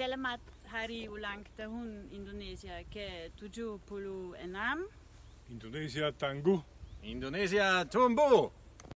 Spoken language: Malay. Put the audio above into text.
selamat hari ulang tahun Indonesia ke 76. Indonesia tangguh. Indonesia tumbuh.